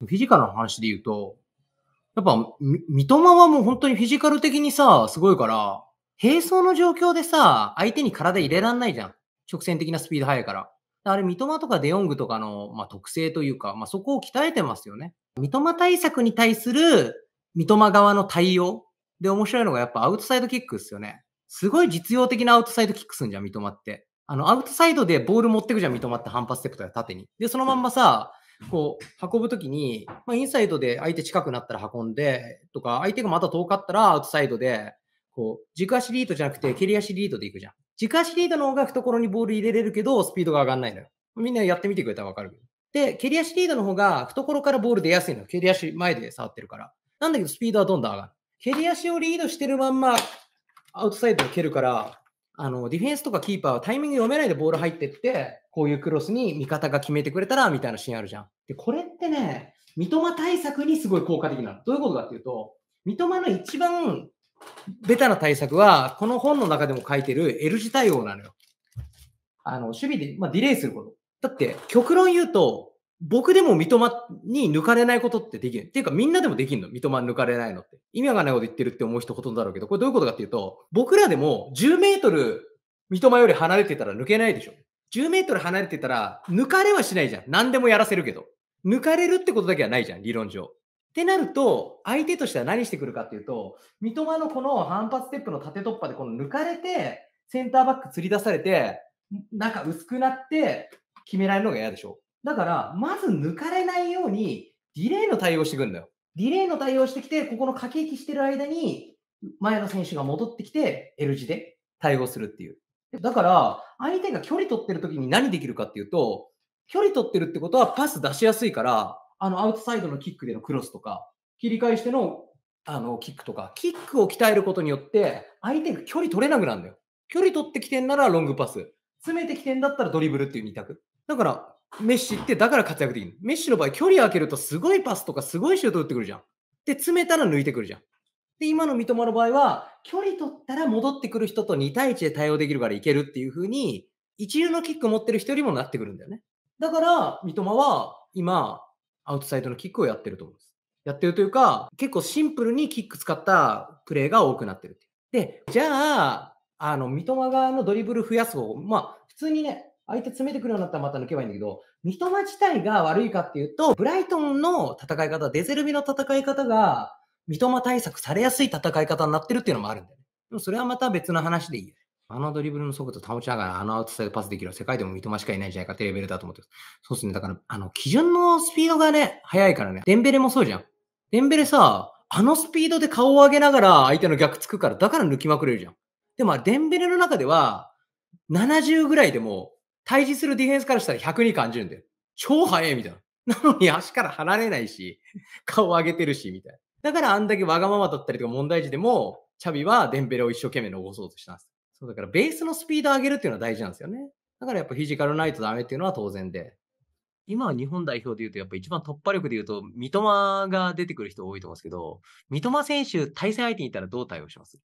フィジカルの話で言うと、やっぱ、三笘はもう本当にフィジカル的にさ、すごいから、並走の状況でさ、相手に体入れらんないじゃん。直線的なスピード速いから。あれ、三笘とかデヨングとかの、まあ、特性というか、まあ、そこを鍛えてますよね。三笘対策に対する三笘側の対応で面白いのがやっぱアウトサイドキックっすよね。すごい実用的なアウトサイドキックすんじゃん、三笘って。あの、アウトサイドでボール持ってくじゃん、三笘って反発ステップとか縦に。で、そのまんまさ、こう、運ぶときに、まあ、インサイドで相手近くなったら運んで、とか、相手がまた遠かったらアウトサイドで、こう、軸足リードじゃなくて、蹴り足リードで行くじゃん。軸足リードの方が懐にボール入れれるけど、スピードが上がんないのよ。みんなやってみてくれたらわかる。で、蹴り足リードの方が懐からボール出やすいのよ。蹴り足前で触ってるから。なんだけど、スピードはどんどん上がる。蹴り足をリードしてるまんま、アウトサイドで蹴るから、あの、ディフェンスとかキーパーはタイミング読めないでボール入ってって、こういうクロスに味方が決めてくれたら、みたいなシーンあるじゃん。で、これってね、三笘対策にすごい効果的なの。どういうことかっていうと、三笘の一番ベタな対策は、この本の中でも書いてる L 字対応なのよ。あの、守備で、まあ、ディレイすること。だって、極論言うと、僕でも三笘に抜かれないことってできる。っていうか、みんなでもできるの。三笘抜かれないのって。意味がないこと言ってるって思う人ほとんどだろうけど、これどういうことかっていうと、僕らでも10メートル三笘より離れてたら抜けないでしょ。10メートル離れてたら、抜かれはしないじゃん。何でもやらせるけど。抜かれるってことだけはないじゃん、理論上。ってなると、相手としては何してくるかっていうと、三笘のこの反発ステップの縦突破で、この抜かれて、センターバック釣り出されて、中薄くなって、決められるのが嫌でしょ。だから、まず抜かれないように、ディレイの対応してくんだよ。ディレイの対応してきて、ここの駆け引きしてる間に、前の選手が戻ってきて、L 字で対応するっていう。だから、相手が距離取ってる時に何できるかっていうと、距離取ってるってことはパス出しやすいから、あの、アウトサイドのキックでのクロスとか、切り返しての、あの、キックとか、キックを鍛えることによって、相手が距離取れなくなるんだよ。距離取ってきてんならロングパス。詰めてきてんだったらドリブルっていう2択。だから、メッシってだから活躍できる。メッシの場合、距離開けるとすごいパスとかすごいシュート打ってくるじゃん。で、詰めたら抜いてくるじゃん。で、今の三笘の場合は、距離取ったら戻ってくる人と2対1で対応できるからいけるっていうふうに、一流のキック持ってる人にもなってくるんだよね。だから、三笘は今、アウトサイドのキックをやってると思うんです。やってるというか、結構シンプルにキック使ったプレーが多くなってるってで、じゃあ、あの、三笘側のドリブル増やす方法、まあ、普通にね、相手詰めてくるようになったらまた抜けばいいんだけど、三笘自体が悪いかっていうと、ブライトンの戦い方、デゼルビの戦い方が、三笘対策されやすい戦い方になってるっていうのもあるんだよね。でもそれはまた別の話でいいよ。あのドリブルの速度保ちながら、あのアウトサイドパスできる世界でも三笘しかいないんじゃないかってレベルだと思ってます。そうですね。だから、あの、基準のスピードがね、速いからね。デンベレもそうじゃん。デンベレさ、あのスピードで顔を上げながら相手の逆つくから、だから抜きまくれるじゃん。でも、デンベレの中では、70ぐらいでも、対峙するディフェンスからしたら100に感じるんだよ。超速いみたいな。なのに足から離れないし、顔を上げてるし、みたいな。だからあんだけわがままだったりとか問題児でも、チャビはデンベレを一生懸命残そうとしたんです。そうだからベースのスピードを上げるっていうのは大事なんですよね。だからやっぱフィジカルないとダメっていうのは当然で。今は日本代表でいうと、やっぱ一番突破力でいうと、三笘が出てくる人多いと思うんですけど、三笘選手、対戦相手にいたらどう対応します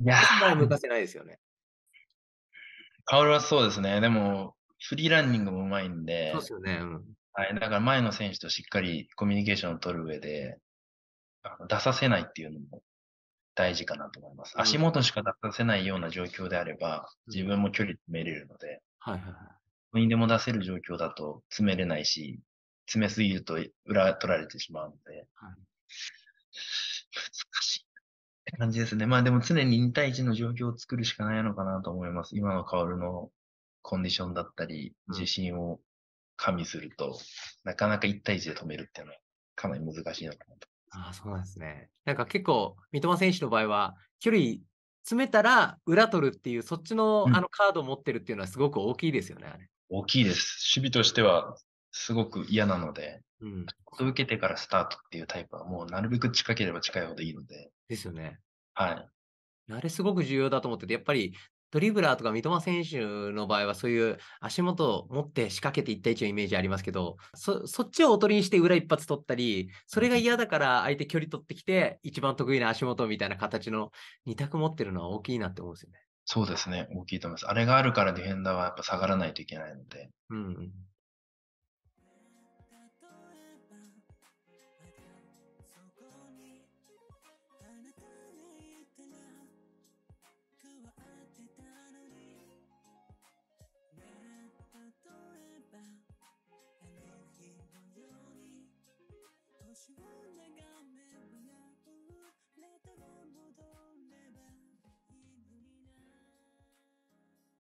いやー。向かせないですよね。カオルはそうですね。でも、フリーランニングもうまいんで。そうですよね。うん、はい。だから前の選手としっかりコミュニケーションを取る上で、あの出させないっていうのも大事かなと思います。足元しか出させないような状況であれば、自分も距離詰めれるので、はいはいはい。にでも出せる状況だと詰めれないし、詰めすぎると裏取られてしまうので、はい、難しいって感じですね。まあでも常に2対1の状況を作るしかないのかなと思います。今の薫のコンディションだったり、自信を加味すると、なかなか1対1で止めるっていうのはかなり難しいなと思った。ああ、そうなんですね。なんか結構、三笘選手の場合は、距離詰めたら裏取るっていう、そっちのあのカードを持ってるっていうのはすごく大きいですよね、あれ。大きいです。守備としてはすごく嫌なので、うん、受けてからスタートっていうタイプはもうなるべく近ければ近いほどいいので。ですよね。はい。あれすごく重要だと思ってて、やっぱりドリブラーとか三笘選手の場合は、そういう足元を持って仕掛けていった位置のイメージありますけど、そそっちをおとりにして裏一発取ったり、それが嫌だから相手距離取ってきて、一番得意な足元みたいな形の2択持ってるのは大きいなって思うんですよね。そうですね、大きいと思います。あれがあるからディフェンダーはやっぱ下がらないといけないので。うん、